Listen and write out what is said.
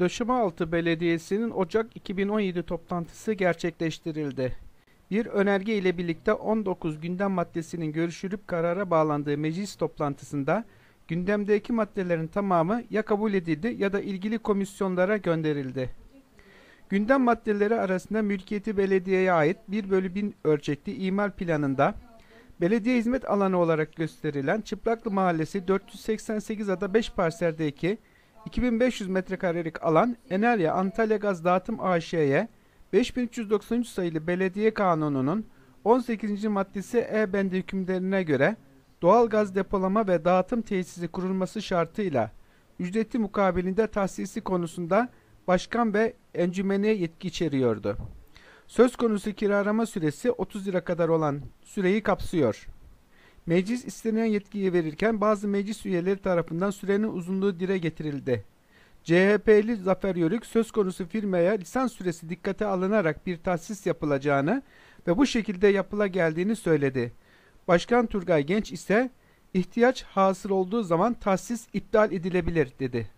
Döşümealtı Belediyesi'nin Ocak 2017 toplantısı gerçekleştirildi. Bir önerge ile birlikte 19 gündem maddesinin görüşülüp karara bağlandığı meclis toplantısında gündemdeki maddelerin tamamı ya kabul edildi ya da ilgili komisyonlara gönderildi. Gündem maddeleri arasında mülkiyeti belediyeye ait 1 bölü 1000 ölçekli imar planında belediye hizmet alanı olarak gösterilen Çıplaklı Mahallesi 488 ada 5 parseldeki 2500 metrekarelik alan Enerya Antalya Gaz Dağıtım AŞ'ye 5393 sayılı Belediye Kanunu'nun 18. maddesi E bende hükümlerine göre doğal gaz depolama ve dağıtım tesisi kurulması şartıyla ücreti mukabilinde tahsisi konusunda başkan ve encümeni yetki içeriyordu. Söz konusu kiralama süresi 30 lira kadar olan süreyi kapsıyor. Meclis istenen yetkiyi verirken bazı meclis üyeleri tarafından sürenin uzunluğu dire getirildi. CHP'li Zafer Yörük söz konusu firmaya lisans süresi dikkate alınarak bir tahsis yapılacağını ve bu şekilde yapıla geldiğini söyledi. Başkan Turgay Genç ise ihtiyaç hasıl olduğu zaman tahsis iptal edilebilir dedi.